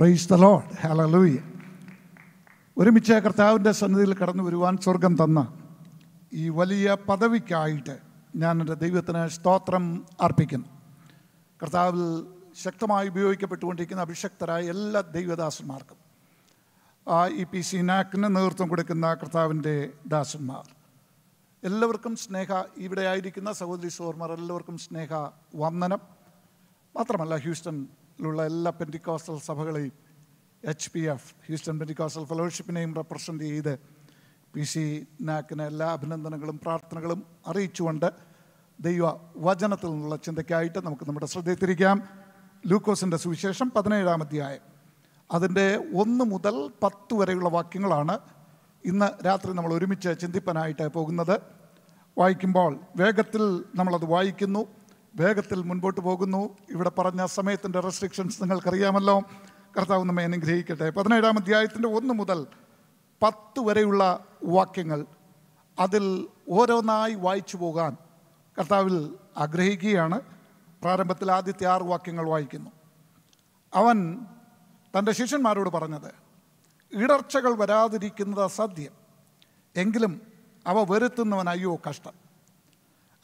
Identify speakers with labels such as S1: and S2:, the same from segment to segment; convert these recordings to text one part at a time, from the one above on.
S1: praise the Lord hallelujah ഒരുമിച്ച് കർത്താവിൻ്റെ സന്നിധിയിൽ കടന്നു വരുവാൻ സ്വർഗം തന്ന ഈ വലിയ പദവിക്കായിട്ട് ഞാൻ എൻ്റെ ദൈവത്തിന് സ്തോത്രം അർപ്പിക്കുന്നു കർത്താവിൽ ശക്തമായി ഉപയോഗിക്കപ്പെട്ടുകൊണ്ടിരിക്കുന്ന അഭിഷക്തരായ എല്ലാ ദൈവദാസന്മാർക്കും ഇ പി സി നാക്കിന് നേതൃത്വം കൊടുക്കുന്ന കർത്താവിൻ്റെ ദാസന്മാർ എല്ലാവർക്കും സ്നേഹ ഇവിടെ ആയിരിക്കുന്ന സഹോദരി സോർമാർ എല്ലാവർക്കും സ്നേഹ വന്ദനം മാത്രമല്ല ഹ്യൂസ്റ്റൺ ലുള്ള എല്ലാ പെൻറ്റിക്കോസ്റ്റൽ സഭകളെയും H P F Houston Pentecostal ഫെലോഷിപ്പിനെയും റെപ്രസെൻ്റ് ചെയ്ത് പി സി നാക്കിന് എല്ലാ അഭിനന്ദനങ്ങളും പ്രാർത്ഥനകളും അറിയിച്ചുകൊണ്ട് ദൈവ വചനത്തിൽ നിന്നുള്ള ചിന്തയ്ക്കായിട്ട് നമുക്ക് നമ്മുടെ ശ്രദ്ധയിൽ തിരിക്കാം ലൂക്കോസിൻ്റെ സുവിശേഷം പതിനേഴാം അധ്യായം അതിൻ്റെ ഒന്ന് മുതൽ പത്ത് വരെയുള്ള വാക്യങ്ങളാണ് ഇന്ന് രാത്രി നമ്മൾ ഒരുമിച്ച് ചിന്തിപ്പനായിട്ട് പോകുന്നത് വായിക്കുമ്പോൾ വേഗത്തിൽ നമ്മളത് വായിക്കുന്നു വേഗത്തിൽ മുൻപോട്ട് പോകുന്നു ഇവിടെ പറഞ്ഞ സമയത്തിൻ്റെ റെസ്ട്രിക്ഷൻസ് നിങ്ങൾക്കറിയാമല്ലോ കർത്താവ് നമ്മെ അനുഗ്രഹിക്കട്ടെ പതിനേഴാം അധ്യായത്തിൻ്റെ ഒന്ന് മുതൽ പത്ത് വരെയുള്ള വാക്യങ്ങൾ അതിൽ ഓരോന്നായി വായിച്ചു പോകാൻ കർത്താവിൽ ആഗ്രഹിക്കുകയാണ് പ്രാരംഭത്തിൽ ആദ്യത്തെ ആറ് വാക്യങ്ങൾ വായിക്കുന്നു അവൻ തൻ്റെ ശിഷ്യന്മാരോട് പറഞ്ഞത് ഇടർച്ചകൾ വരാതിരിക്കുന്നത് അസാധ്യം എങ്കിലും അവ വരുത്തുന്നവൻ അയ്യോ കഷ്ടം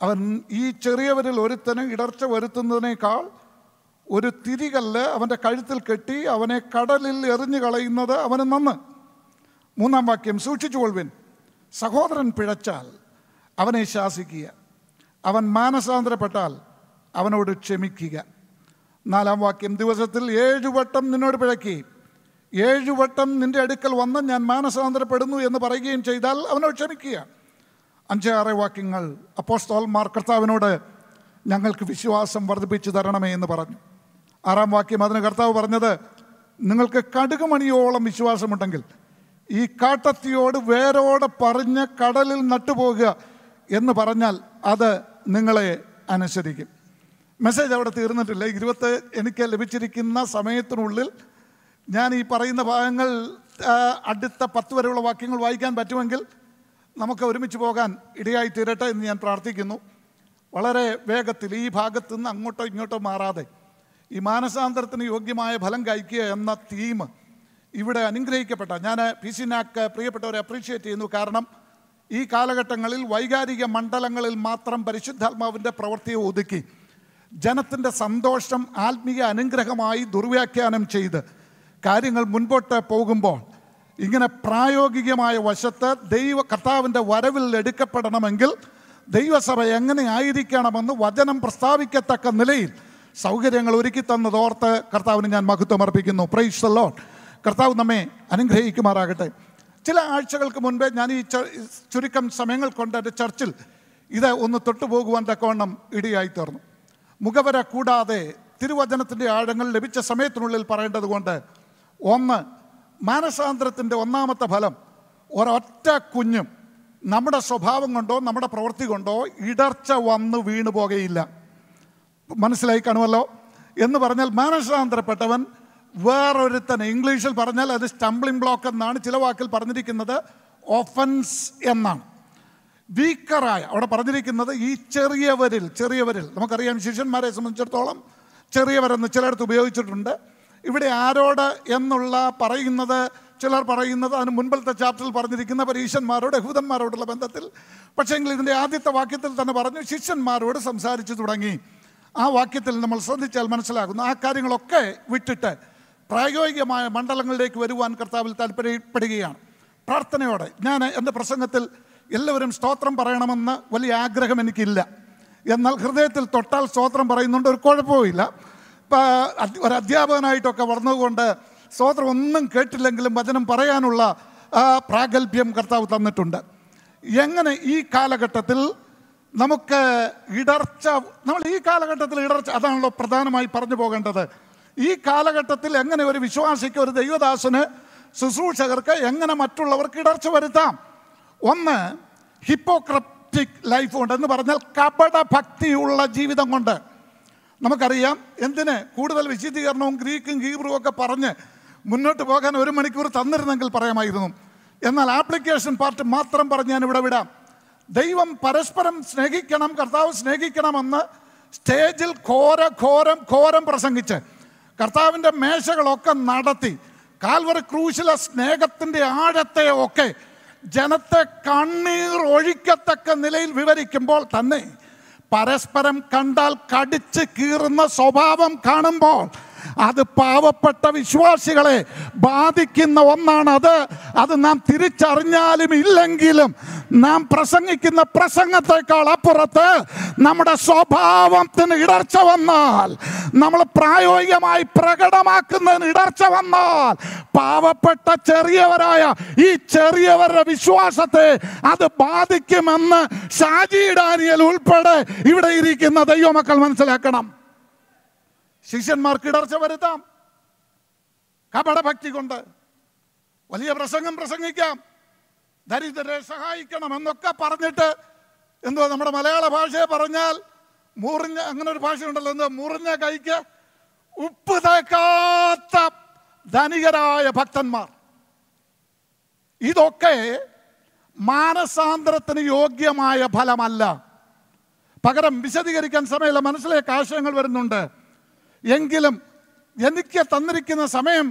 S1: അവൻ ഈ ചെറിയവരിൽ ഒരുത്തന് ഇടർച്ച വരുത്തുന്നതിനേക്കാൾ ഒരു തിരികല്ല് അവൻ്റെ കഴുത്തിൽ കെട്ടി അവനെ കടലിൽ എറിഞ്ഞു കളയുന്നത് അവന് നന്ന് മൂന്നാം വാക്യം സൂക്ഷിച്ചു കൊள்വിൻ സഹോദരൻ പിഴച്ചാൽ അവനെ ശാസിക്കുക അവൻ മാനസാന്തരപ്പെട്ടാൽ അവനോട് ക്ഷമിക്കുക നാലാം വാക്യം ദിവസത്തിൽ ഏഴുവട്ടം നിന്നോട് പിഴക്കി ഏഴുവട്ടം നിൻ്റെ അടുക്കൽ വന്ന് ഞാൻ മാനസാന്തരപ്പെടുന്നു എന്ന് പറയുകയും ചെയ്താൽ അവനോട് ക്ഷമിക്കുക അഞ്ചാറ് വാക്യങ്ങൾ അപ്പോസ്തോൽമാർ മാർക്കർത്താവിനോട് ഞങ്ങൾക്ക് വിശ്വാസം വർദ്ധിപ്പിച്ചു തരണമേ എന്ന് പറഞ്ഞു ആറാം വാക്യം അതിന് കർത്താവ് പറഞ്ഞത് നിങ്ങൾക്ക് കടുകുമണിയോളം വിശ്വാസമുണ്ടെങ്കിൽ ഈ കാട്ടത്തിയോട് വേരോടെ പറഞ്ഞ് കടലിൽ നട്ടുപോകുക എന്ന് പറഞ്ഞാൽ അത് നിങ്ങളെ അനുസരിക്കും മെസ്സേജ് അവിടെ തീർന്നിട്ടില്ല ഇരുപത്ത് എനിക്ക് ലഭിച്ചിരിക്കുന്ന സമയത്തിനുള്ളിൽ ഞാൻ ഈ പറയുന്ന ഭാഗങ്ങൾ അടുത്ത പത്ത് വരെയുള്ള വാക്യങ്ങൾ വായിക്കാൻ പറ്റുമെങ്കിൽ നമുക്ക് ഒരുമിച്ച് പോകാൻ ഇടയായി തീരട്ടെ എന്ന് ഞാൻ പ്രാർത്ഥിക്കുന്നു വളരെ വേഗത്തിൽ ഈ ഭാഗത്തു നിന്ന് അങ്ങോട്ടോ ഇങ്ങോട്ടോ മാറാതെ ഈ മാനസാന്തരത്തിന് യോഗ്യമായ ഫലം കഴിക്കുക എന്ന തീം ഇവിടെ അനുഗ്രഹിക്കപ്പെട്ട ഞാൻ പി സി നാക്ക് പ്രിയപ്പെട്ടവരെ അപ്രീഷിയേറ്റ് ചെയ്യുന്നു കാരണം ഈ കാലഘട്ടങ്ങളിൽ വൈകാരിക മണ്ഡലങ്ങളിൽ മാത്രം പരിശുദ്ധാത്മാവിൻ്റെ പ്രവൃത്തിയെ ഒതുക്കി ജനത്തിൻ്റെ സന്തോഷം ആത്മീയ അനുഗ്രഹമായി ദുർവ്യാഖ്യാനം ചെയ്ത് കാര്യങ്ങൾ മുൻപോട്ട് പോകുമ്പോൾ ഇങ്ങനെ പ്രായോഗികമായ വശത്ത് ദൈവ കർത്താവിൻ്റെ വരവിൽ എടുക്കപ്പെടണമെങ്കിൽ ദൈവസഭ എങ്ങനെ ആയിരിക്കണമെന്ന് വചനം പ്രസ്താവിക്കത്തക്ക നിലയിൽ സൗകര്യങ്ങൾ ഒരുക്കി തന്നതോർത്ത് കർത്താവിന് ഞാൻ മഹത്വമർപ്പിക്കുന്നു പ്രൈസ് ലോൺ കർത്താവ് നമ്മെ അനുഗ്രഹിക്കുമാറാകട്ടെ ചില ആഴ്ചകൾക്ക് മുൻപേ ഞാൻ ഈ ചുരുക്കം സമയങ്ങൾ കൊണ്ട് എൻ്റെ ചർച്ചിൽ ഇത് ഒന്ന് തൊട്ടുപോകുവാൻ തക്കവണ്ണം ഇടിയായി തീർന്നു മുഖവര കൂടാതെ തിരുവചനത്തിൻ്റെ ആഴങ്ങൾ ലഭിച്ച സമയത്തിനുള്ളിൽ പറയേണ്ടതുകൊണ്ട് ഒന്ന് മാനസാന്തരത്തിൻ്റെ ഒന്നാമത്തെ ഫലം ഒരൊറ്റ കുഞ്ഞും നമ്മുടെ സ്വഭാവം കൊണ്ടോ നമ്മുടെ പ്രവൃത്തി കൊണ്ടോ ഇടർച്ച വന്ന് വീണു പോകുകയില്ല മനസ്സിലായി കാണുമല്ലോ എന്ന് പറഞ്ഞാൽ മാനസാന്തരപ്പെട്ടവൻ വേറൊരുത്തൻ ഇംഗ്ലീഷിൽ പറഞ്ഞാൽ അത് സ്റ്റംബ്ലിംഗ് ബ്ലോക്ക് എന്നാണ് ചില വാക്കിൽ പറഞ്ഞിരിക്കുന്നത് ഒഫൻസ് എന്നാണ് വീക്കറായ അവിടെ പറഞ്ഞിരിക്കുന്നത് ഈ ചെറിയവരിൽ ചെറിയവരിൽ നമുക്കറിയാം ശിഷ്യന്മാരെ സംബന്ധിച്ചിടത്തോളം ചെറിയവരെന്ന് ചിലയിടത്ത് ഉപയോഗിച്ചിട്ടുണ്ട് ഇവിടെ ആരോട് എന്നുള്ള പറയുന്നത് ചിലർ പറയുന്നത് അതിന് മുൻപത്തെ ചാപ്റ്ററിൽ പറഞ്ഞിരിക്കുന്ന പരീക്ഷന്മാരോട് യഹൂദന്മാരോടുള്ള ബന്ധത്തിൽ പക്ഷേങ്കിൽ ഇതിൻ്റെ ആദ്യത്തെ വാക്യത്തിൽ തന്നെ പറഞ്ഞു ശിഷ്യന്മാരോട് സംസാരിച്ചു തുടങ്ങി ആ വാക്യത്തിൽ നമ്മൾ ശ്രദ്ധിച്ചാൽ മനസ്സിലാകുന്നു ആ കാര്യങ്ങളൊക്കെ വിട്ടിട്ട് പ്രായോഗികമായ മണ്ഡലങ്ങളിലേക്ക് വരുവാൻ കർത്താവിൽ താല്പര്യപ്പെടുകയാണ് പ്രാർത്ഥനയോടെ ഞാൻ എൻ്റെ പ്രസംഗത്തിൽ എല്ലാവരും സ്തോത്രം പറയണമെന്ന് വലിയ ആഗ്രഹം എനിക്കില്ല എന്നാൽ ഹൃദയത്തിൽ തൊട്ടാൽ സ്തോത്രം പറയുന്നുണ്ട് ഒരു കുഴപ്പവുമില്ല ഒരു അധ്യാപകനായിട്ടൊക്കെ വളർന്നതുകൊണ്ട് സ്തോത്രം ഒന്നും കേട്ടില്ലെങ്കിലും വചനം പറയാനുള്ള പ്രാഗൽഭ്യം കർത്താവ് തന്നിട്ടുണ്ട് എങ്ങനെ ഈ കാലഘട്ടത്തിൽ നമുക്ക് ഇടർച്ച നമ്മൾ ഈ കാലഘട്ടത്തിൽ ഇടർച്ച അതാണല്ലോ പ്രധാനമായി പറഞ്ഞു പോകേണ്ടത് ഈ കാലഘട്ടത്തിൽ എങ്ങനെ ഒരു വിശ്വാസിക്ക് ഒരു ദൈവദാസന് ശുശ്രൂഷകർക്ക് എങ്ങനെ മറ്റുള്ളവർക്ക് ഇടർച്ച വരുത്താം ഒന്ന് ഹിപ്പോക്രപ്റ്റിക് ലൈഫ് കൊണ്ട് എന്ന് പറഞ്ഞാൽ കപട ഭക്തിയുള്ള ജീവിതം കൊണ്ട് നമുക്കറിയാം എന്തിന് കൂടുതൽ വിശദീകരണവും ഗ്രീക്കും ഹീബ്രുവും ഒക്കെ പറഞ്ഞ് മുന്നോട്ട് പോകാൻ ഒരു മണിക്കൂർ തന്നിരുന്നെങ്കിൽ പറയാമായിരുന്നു എന്നാൽ ആപ്ലിക്കേഷൻ പാർട്ട് മാത്രം പറഞ്ഞ് ഞാൻ ഇവിടെ വിടാം ദൈവം പരസ്പരം സ്നേഹിക്കണം കർത്താവ് സ്നേഹിക്കണമെന്ന് സ്റ്റേജിൽ ഘോര ഘോരം ഘോരം പ്രസംഗിച്ച് കർത്താവിൻ്റെ മേശകളൊക്കെ നടത്തി കാൽവറി ക്രൂശിലെ സ്നേഹത്തിൻ്റെ ആഴത്തെ ഒക്കെ ജനത്തെ കണ്ണീർ ഒഴിക്കത്തക്ക നിലയിൽ വിവരിക്കുമ്പോൾ തന്നെ പരസ്പരം കണ്ടാൽ കടിച്ച് കീറുന്ന സ്വഭാവം കാണുമ്പോൾ അത് പാവപ്പെട്ട വിശ്വാസികളെ ബാധിക്കുന്ന ഒന്നാണത് അത് നാം തിരിച്ചറിഞ്ഞാലും ഇല്ലെങ്കിലും നാം പ്രസംഗിക്കുന്ന പ്രസംഗത്തെക്കാൾ അപ്പുറത്ത് നമ്മുടെ സ്വഭാവത്തിന് ഇടർച്ച വന്നാൽ നമ്മൾ പ്രായോഗികമായി പ്രകടമാക്കുന്നതിന് ഇടർച്ച വന്നാൽ പാവപ്പെട്ട ചെറിയവരായ ഈ ചെറിയവരുടെ വിശ്വാസത്തെ അത് ബാധിക്കുമെന്ന് ഷാജി ഡാനിയൽ ഉൾപ്പെടെ ഇവിടെ ഇരിക്കുന്ന ദൈവമക്കൾ മനസ്സിലാക്കണം ശിഷ്യന്മാർക്ക് ഇടർച്ച വരുത്താം കപടഭക്തി കൊണ്ട് വലിയ പ്രസംഗം പ്രസംഗിക്കാം ദരിദ്രരെ സഹായിക്കണം എന്നൊക്കെ പറഞ്ഞിട്ട് എന്തോ നമ്മുടെ മലയാള ഭാഷയെ പറഞ്ഞാൽ മുറിഞ്ഞ അങ്ങനെ ഒരു ഭാഷയുണ്ടല്ലോ എന്തോ മുറിഞ്ഞ കൈക്ക് ഉപ്പ് തേക്കാത്ത ധനികരായ ഭക്തന്മാർ ഇതൊക്കെ മാനസാന്തരത്തിന് യോഗ്യമായ ഫലമല്ല പകരം വിശദീകരിക്കാൻ സമയമില്ല മനസ്സിലേക്ക് ആശയങ്ങൾ വരുന്നുണ്ട് എങ്കിലും എനിക്ക് തന്നിരിക്കുന്ന സമയം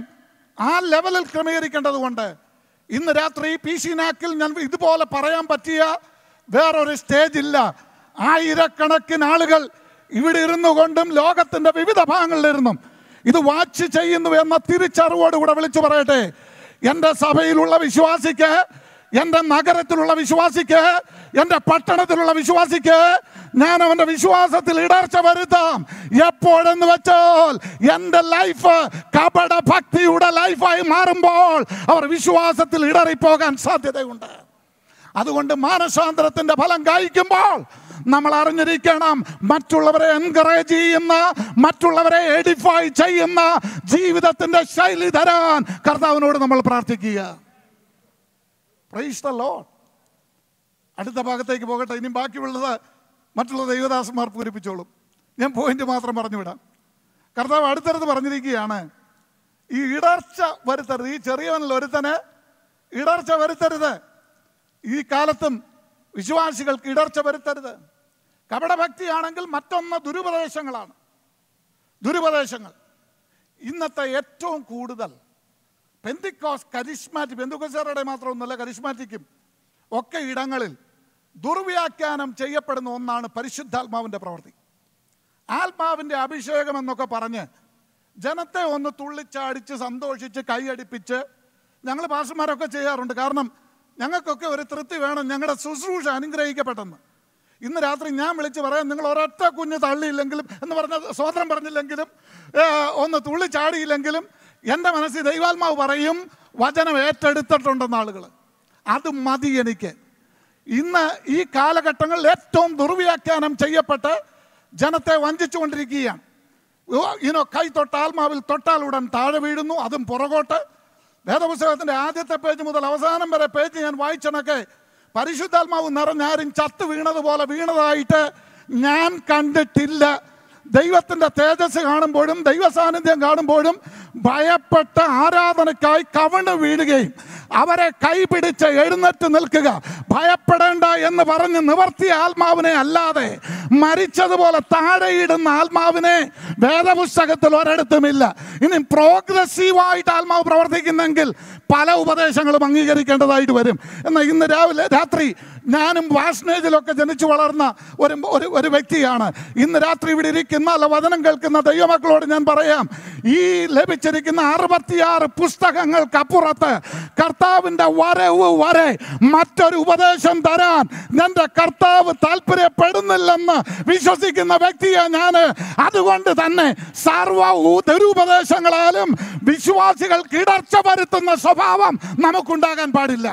S1: ആ ലെവലിൽ ക്രമീകരിക്കേണ്ടതുകൊണ്ട് ഇന്ന് രാത്രി പി സി നാക്കിൽ ഞാൻ ഇതുപോലെ പറയാൻ പറ്റിയ വേറൊരു സ്റ്റേജ് ഇല്ല ആയിരക്കണക്കിന് ആളുകൾ ഇവിടെ ഇരുന്നു കൊണ്ടും ലോകത്തിൻ്റെ വിവിധ ഭാഗങ്ങളിലിരുന്നും ഇത് വാച്ച് ചെയ്യുന്നു എന്ന തിരിച്ചറിവോടുകൂടെ വിളിച്ചു പറയട്ടെ എൻ്റെ സഭയിലുള്ള വിശ്വാസിക്ക് എൻ്റെ നഗരത്തിലുള്ള വിശ്വാസിക്ക് എൻ്റെ പട്ടണത്തിലുള്ള വിശ്വാസിക്ക് ഞാൻ അവന്റെ വിശ്വാസത്തിൽ ഇടർച്ച വരുത്താം എപ്പോഴെന്ന് വെച്ചാൽ എന്റെ ലൈഫ് കപട ഭക്തിയുടെ ലൈഫായി മാറുമ്പോൾ അവർ വിശ്വാസത്തിൽ ഇടറിപ്പോകാൻ സാധ്യതയുണ്ട് അതുകൊണ്ട് മാനസാന്തരത്തിൻ്റെ ഫലം കായ്ക്കുമ്പോൾ നമ്മൾ അറിഞ്ഞിരിക്കണം മറ്റുള്ളവരെ എൻകറേജ് ചെയ്യുന്ന മറ്റുള്ളവരെ എഡിഫൈ ചെയ്യുന്ന ജീവിതത്തിന്റെ ശൈലി തരാൻ കർത്താവിനോട് നമ്മൾ പ്രാർത്ഥിക്കുക അടുത്ത ഭാഗത്തേക്ക് പോകട്ടെ ഇനി ബാക്കിയുള്ളത് മറ്റുള്ള ദൈവദാസന്മാർ പൂരിപ്പിച്ചോളും ഞാൻ പോയിന്റ് മാത്രം പറഞ്ഞു വിടാം കർത്താവ് അടുത്തടുത്ത് പറഞ്ഞിരിക്കുകയാണ് ഈ ഇടർച്ച വരുത്തരുത് ഈ ചെറിയവനിൽ ഒരുത്തന് ഇടർച്ച വരുത്തരുത് ഈ കാലത്തും വിശ്വാസികൾക്ക് ഇടർച്ച വരുത്തരുത് കപടഭക്തിയാണെങ്കിൽ മറ്റൊന്ന് ദുരുപദേശങ്ങളാണ് ദുരുപദേശങ്ങൾ ഇന്നത്തെ ഏറ്റവും കൂടുതൽ പെന്തിക്കോസ് കരിസ്മാറ്റിക് പെന്തിക്കോസുകാരുടെ മാത്രമൊന്നുമല്ല കരിസ്മാറ്റിക്കും ഒക്കെ ഇടങ്ങളിൽ ദുർവ്യാഖ്യാനം ചെയ്യപ്പെടുന്ന ഒന്നാണ് പരിശുദ്ധാത്മാവിൻ്റെ പ്രവൃത്തി ആത്മാവിൻ്റെ അഭിഷേകം എന്നൊക്കെ പറഞ്ഞ് ജനത്തെ ഒന്ന് തുള്ളിച്ചാടിച്ച് സന്തോഷിച്ച് കൈയടിപ്പിച്ച് ഞങ്ങൾ പാസ്റ്റർമാരൊക്കെ ചെയ്യാറുണ്ട് കാരണം ഞങ്ങൾക്കൊക്കെ ഒരു തൃപ്തി വേണം ഞങ്ങളുടെ ശുശ്രൂഷ അനുഗ്രഹിക്കപ്പെട്ടെന്ന് ഇന്ന് രാത്രി ഞാൻ വിളിച്ച് പറയാം നിങ്ങൾ ഒരൊറ്റ കുഞ്ഞ് തള്ളിയില്ലെങ്കിലും എന്ന് പറഞ്ഞ സ്വാതന്ത്ര്യം പറഞ്ഞില്ലെങ്കിലും ഒന്ന് തുള്ളിച്ചാടിയില്ലെങ്കിലും എൻ്റെ മനസ്സിൽ ദൈവാത്മാവ് പറയും വചനം ഏറ്റെടുത്തിട്ടുണ്ടെന്ന ആളുകൾ അത് മതി എനിക്ക് ഇന്ന് ഈ കാലഘട്ടങ്ങളിൽ ഏറ്റവും ദുർവ്യാഖ്യാനം ചെയ്യപ്പെട്ട് ജനത്തെ വഞ്ചിച്ചുകൊണ്ടിരിക്കുകയാണ് ഇനോ കൈ ആത്മാവിൽ തൊട്ടാൽ ഉടൻ താഴെ വീഴുന്നു അതും പുറകോട്ട് വേദപുസ്തകത്തിൻ്റെ ആദ്യത്തെ പേജ് മുതൽ അവസാനം വരെ പേജ് ഞാൻ വായിച്ചണക്കെ പരിശുദ്ധാത്മാവ് നിറഞ്ഞാരും ചത്ത് വീണതുപോലെ വീണതായിട്ട് ഞാൻ കണ്ടിട്ടില്ല ദൈവത്തിൻ്റെ തേജസ് കാണുമ്പോഴും ദൈവ സാന്നിധ്യം കാണുമ്പോഴും ഭയപ്പെട്ട ആരാധനയ്ക്കായി കവണ് വീഴുകയും അവരെ കൈപിടിച്ച് എഴുന്നേറ്റ് നിൽക്കുക ഭയപ്പെടേണ്ട എന്ന് പറഞ്ഞ് നിവർത്തിയ ആത്മാവിനെ അല്ലാതെ മരിച്ചതുപോലെ താഴെയിടുന്ന ആത്മാവിനെ വേദപുസ്തകത്തിൽ ഒരിടത്തുമില്ല ഇനി പ്രോഗ്രസീവായിട്ട് ആത്മാവ് പ്രവർത്തിക്കുന്നെങ്കിൽ പല ഉപദേശങ്ങളും അംഗീകരിക്കേണ്ടതായിട്ട് വരും എന്നാൽ ഇന്ന് രാവിലെ രാത്രി ഞാനും വാഷ്നേജിലൊക്കെ ജനിച്ചു വളർന്ന ഒരു ഒരു വ്യക്തിയാണ് ഇന്ന് രാത്രി ഇവിടെ ഇരിക്കുന്ന അല്ല വചനം കേൾക്കുന്ന ദൈവമക്കളോട് ഞാൻ പറയാം ഈ ലഭിച്ചിരിക്കുന്ന അറുപത്തിയാറ് പുസ്തകങ്ങൾക്കപ്പുറത്ത് കർത്താവിൻ്റെ വരവ് വരെ മറ്റൊരു ഉപദേശം തരാൻ എൻ്റെ കർത്താവ് താല്പര്യപ്പെടുന്നില്ലെന്ന് വിശ്വസിക്കുന്ന വ്യക്തിയെ ഞാൻ അതുകൊണ്ട് തന്നെ സർവ ദുരുപദേശങ്ങളാലും വിശ്വാസികൾക്ക് ഇടർച്ച വരുത്തുന്ന സ്വഭാവം നമുക്കുണ്ടാകാൻ പാടില്ല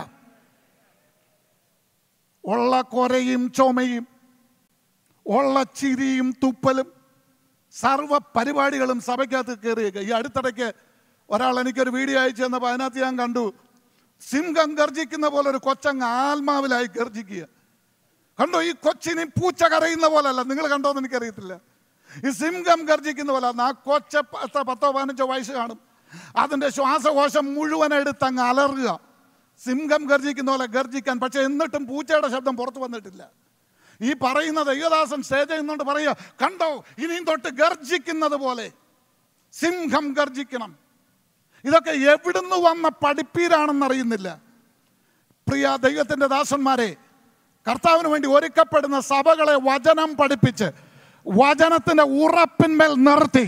S1: ഉള്ള കൊരയും ചുമയും ഉള്ള ചിരിയും തുപ്പലും സർവ പരിപാടികളും സഭയ്ക്കകത്ത് കയറിയേക്ക് ഈ അടുത്തിടയ്ക്ക് ഒരാൾ എനിക്കൊരു വീഡിയോ അയച്ചു തന്നപ്പോൾ അതിനകത്ത് ഞാൻ കണ്ടു സിംഹം ഗർജിക്കുന്ന പോലെ ഒരു കൊച്ചങ്ങ് ആത്മാവിലായി ഗർജിക്കുക കണ്ടോ ഈ കൊച്ചിനി പൂച്ച കരയുന്ന പോലല്ല നിങ്ങൾ കണ്ടോ എന്ന് എനിക്കറിയത്തില്ല ഈ സിംഹം ഗർജിക്കുന്ന പോലെ ആ കൊച്ച പത്തോ പതിനഞ്ചോ വയസ്സ് കാണും അതിൻ്റെ ശ്വാസകോശം മുഴുവൻ എടുത്തങ്ങ് അലറുക സിംഹം ഗർജിക്കുന്ന പോലെ ഗർജിക്കാൻ പക്ഷേ എന്നിട്ടും പൂച്ചയുടെ ശബ്ദം പുറത്തു വന്നിട്ടില്ല ഈ പറയുന്ന ദൈവദാസൻ സ്റ്റേജിൽ നിന്നുകൊണ്ട് പറയുക കണ്ടോ ഇനിയും തൊട്ട് ഗർജിക്കുന്നത് പോലെ സിംഹം ഗർജിക്കണം ഇതൊക്കെ എവിടുന്ന് വന്ന പഠിപ്പീരാണെന്നറിയുന്നില്ല പ്രിയ ദൈവത്തിൻ്റെ ദാസന്മാരെ കർത്താവിന് വേണ്ടി ഒരുക്കപ്പെടുന്ന സഭകളെ വചനം പഠിപ്പിച്ച് വചനത്തിൻ്റെ ഉറപ്പിന്മേൽ നിർത്തി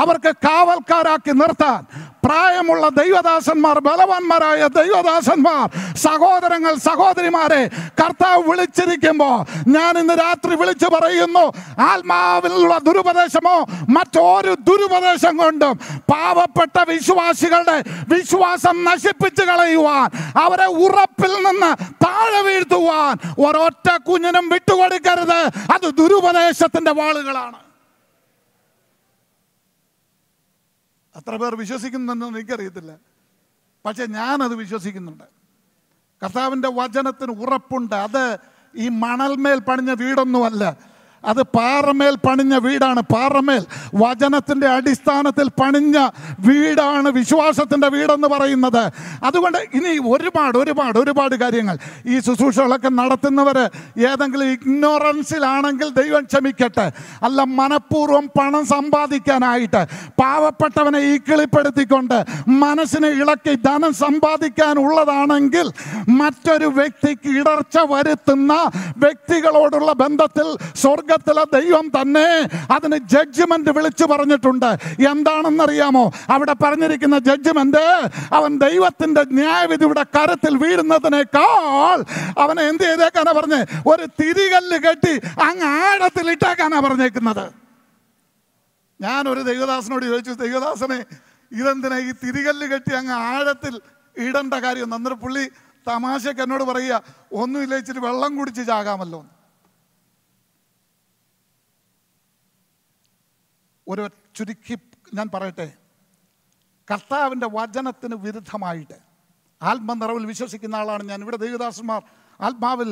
S1: അവർക്ക് കാവൽക്കാരാക്കി നിർത്താൻ പ്രായമുള്ള ദൈവദാസന്മാർ ബലവാന്മാരായ ദൈവദാസന്മാർ സഹോദരങ്ങൾ സഹോദരിമാരെ കർത്താവ് വിളിച്ചിരിക്കുമ്പോൾ ഞാൻ ഇന്ന് രാത്രി വിളിച്ചു പറയുന്നു ആത്മാവിലുള്ള ദുരുപദേശമോ മറ്റൊരു ദുരുപദേശം കൊണ്ടും പാവപ്പെട്ട വിശ്വാസികളുടെ വിശ്വാസം നശിപ്പിച്ചു കളയുവാൻ അവരെ ഉറപ്പിൽ നിന്ന് താഴെ വീഴ്ത്തുവാൻ ഒരൊറ്റ കുഞ്ഞിനും വിട്ടുകൊടുക്കരുത് അത് ദുരുപദേശത്തിൻ്റെ വാളുകളാണ് അത്ര പേർ വിശ്വസിക്കുന്നുണ്ടെന്ന് എനിക്കറിയത്തില്ല പക്ഷെ ഞാനത് വിശ്വസിക്കുന്നുണ്ട് കർത്താവിൻ്റെ വചനത്തിന് ഉറപ്പുണ്ട് അത് ഈ മണൽമേൽ പണിഞ്ഞ വീടൊന്നുമല്ല അത് പാറമേൽ പണിഞ്ഞ വീടാണ് പാറമേൽ വചനത്തിൻ്റെ അടിസ്ഥാനത്തിൽ പണിഞ്ഞ വീടാണ് വിശ്വാസത്തിൻ്റെ വീടെന്ന് പറയുന്നത് അതുകൊണ്ട് ഇനി ഒരുപാട് ഒരുപാട് ഒരുപാട് കാര്യങ്ങൾ ഈ ശുശ്രൂഷകളൊക്കെ നടത്തുന്നവർ ഏതെങ്കിലും ഇഗ്നോറൻസിലാണെങ്കിൽ ദൈവം ക്ഷമിക്കട്ടെ അല്ല മനഃപൂർവ്വം പണം സമ്പാദിക്കാനായിട്ട് പാവപ്പെട്ടവനെ കിളിപ്പെടുത്തിക്കൊണ്ട് മനസ്സിനെ ഇളക്കി ധനം സമ്പാദിക്കാനുള്ളതാണെങ്കിൽ മറ്റൊരു വ്യക്തിക്ക് ഇടർച്ച വരുത്തുന്ന വ്യക്തികളോടുള്ള ബന്ധത്തിൽ സ്വർഗ സ്വർഗത്തിലെ ദൈവം തന്നെ അതിന് ജഡ്ജ്മെന്റ് വിളിച്ചു പറഞ്ഞിട്ടുണ്ട് എന്താണെന്നറിയാമോ അവിടെ പറഞ്ഞിരിക്കുന്ന ജഡ്ജ്മെന്റ് അവൻ ദൈവത്തിന്റെ ന്യായവിധിയുടെ കരത്തിൽ വീഴുന്നതിനേക്കാൾ അവനെ എന്ത് ചെയ്തേക്കാനാ പറഞ്ഞ് ഒരു തിരികല്ല് കെട്ടി അങ്ങ് ഇട്ടേക്കാനാ പറഞ്ഞേക്കുന്നത് ഞാനൊരു ദൈവദാസനോട് ചോദിച്ചു ദൈവദാസനെ ഇതെന്തിനാ ഈ തിരികല്ല് കെട്ടി അങ്ങ് ആഴത്തിൽ ഇടേണ്ട കാര്യം അന്നേരം പുള്ളി തമാശക്ക് എന്നോട് പറയുക ഒന്നുമില്ല ഇച്ചിരി വെള്ളം കുടിച്ച് ചാകാമല്ലോ എന്ന് ഒരു ചുരുക്കി ഞാൻ പറയട്ടെ കർത്താവിൻ്റെ വചനത്തിന് വിരുദ്ധമായിട്ട് ആത്മനിറവിൽ വിശ്വസിക്കുന്ന ആളാണ് ഞാൻ ഇവിടെ ദേവദാസന്മാർ ആത്മാവിൽ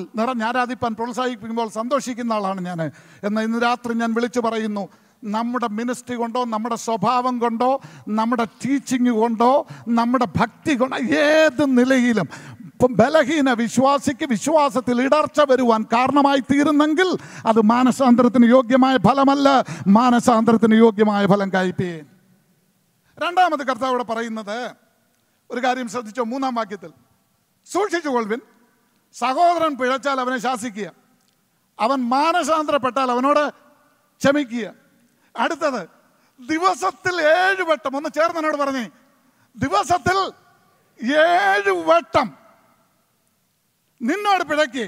S1: ആരാധിപ്പാൻ പ്രോത്സാഹിപ്പിക്കുമ്പോൾ സന്തോഷിക്കുന്ന ആളാണ് ഞാൻ എന്ന് ഇന്ന് രാത്രി ഞാൻ വിളിച്ചു പറയുന്നു നമ്മുടെ മിനിസ്ട്രി കൊണ്ടോ നമ്മുടെ സ്വഭാവം കൊണ്ടോ നമ്മുടെ ടീച്ചിങ് കൊണ്ടോ നമ്മുടെ ഭക്തി കൊണ്ടോ ഏത് നിലയിലും ഇപ്പം ബലഹീന വിശ്വാസിക്ക് വിശ്വാസത്തിൽ ഇടർച്ച വരുവാൻ കാരണമായി തീരുന്നെങ്കിൽ അത് മാനസാന്തരത്തിന് യോഗ്യമായ ഫലമല്ല മാനസാന്തരത്തിന് യോഗ്യമായ ഫലം കയറ്റി രണ്ടാമത് കർത്താവ് ഇവിടെ പറയുന്നത് ഒരു കാര്യം ശ്രദ്ധിച്ചോ മൂന്നാം വാക്യത്തിൽ സൂക്ഷിച്ചു കൊൾവിൻ സഹോദരൻ പിഴച്ചാൽ അവനെ ശാസിക്കുക അവൻ മാനസാന്തരപ്പെട്ടാൽ അവനോട് ക്ഷമിക്കുക അടുത്തത് ദിവസത്തിൽ ഏഴ് വട്ടം ഒന്ന് ചേർന്ന് പറഞ്ഞേ ദിവസത്തിൽ ഏഴ് വട്ടം നിന്നോട് പിഴക്കി